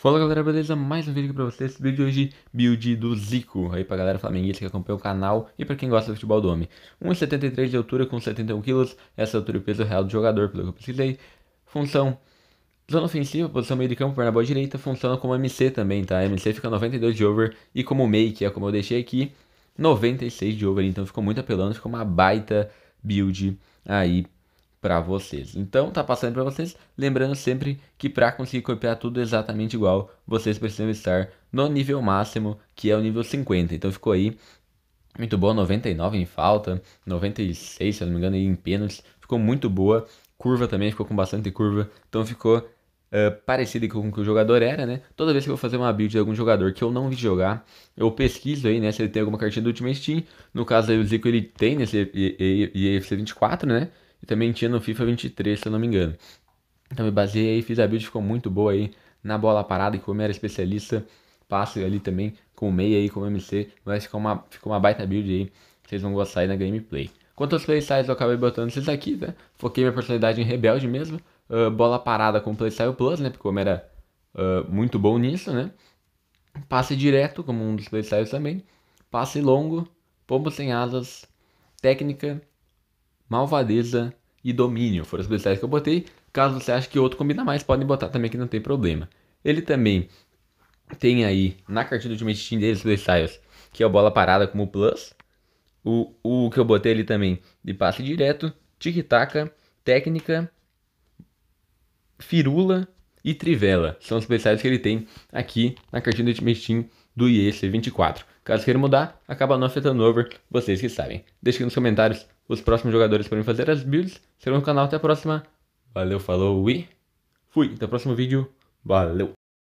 Fala galera, beleza? Mais um vídeo aqui pra vocês. Esse vídeo de hoje, build do Zico, aí pra galera flamenguista que acompanha o canal e pra quem gosta do futebol do homem. 1,73 de altura com 71kg, essa é a altura e o peso real do jogador, pelo que eu precisei. Função, zona ofensiva, posição meio de campo, perna bola direita, funciona como MC também, tá? MC fica 92 de over e como make, é como eu deixei aqui, 96 de over, então ficou muito apelando, ficou uma baita build aí para vocês. Então, tá passando para vocês, lembrando sempre que para conseguir copiar tudo é exatamente igual, vocês precisam estar no nível máximo, que é o nível 50. Então ficou aí muito boa, 99 em falta, 96, se eu não me engano, em pênaltis. Ficou muito boa. Curva também ficou com bastante curva, então ficou uh, parecido com o que o jogador era, né? Toda vez que eu vou fazer uma build de algum jogador que eu não vi jogar, eu pesquiso aí, né? Se ele tem alguma cartinha do Ultimate Team. No caso aí, o Zico ele tem nesse EFC 24 né? E também tinha no FIFA 23, se eu não me engano. Então me baseei aí, fiz a build, ficou muito boa aí na bola parada, e como eu era especialista, passe ali também com o meia aí, com MC, mas ficou uma, ficou uma baita build aí, vocês vão gostar aí na gameplay. Quanto aos playstyles eu acabei botando esses aqui, né? Foquei minha personalidade em rebelde mesmo, uh, bola parada com playstyle plus, né? Porque como era uh, muito bom nisso, né? Passe direto, como um dos playstyles também, passe longo, pombo sem asas, técnica, malvadeza, e domínio foram os policiais que eu botei. Caso você ache que outro combina mais, podem botar também que não tem problema. Ele também tem aí na cartilha de Team deles dois styles, que é o bola parada como plus. O, o que eu botei ali também de passe direto, tic-taca, técnica, firula e trivela. São os especiais que ele tem aqui na cartilha de Team do IEC 24. Caso queira mudar, acaba não afetando over, vocês que sabem. Deixe aqui nos comentários os próximos jogadores podem fazer as builds. Serão no canal. Até a próxima. Valeu, falou e fui. Até o próximo vídeo. Valeu.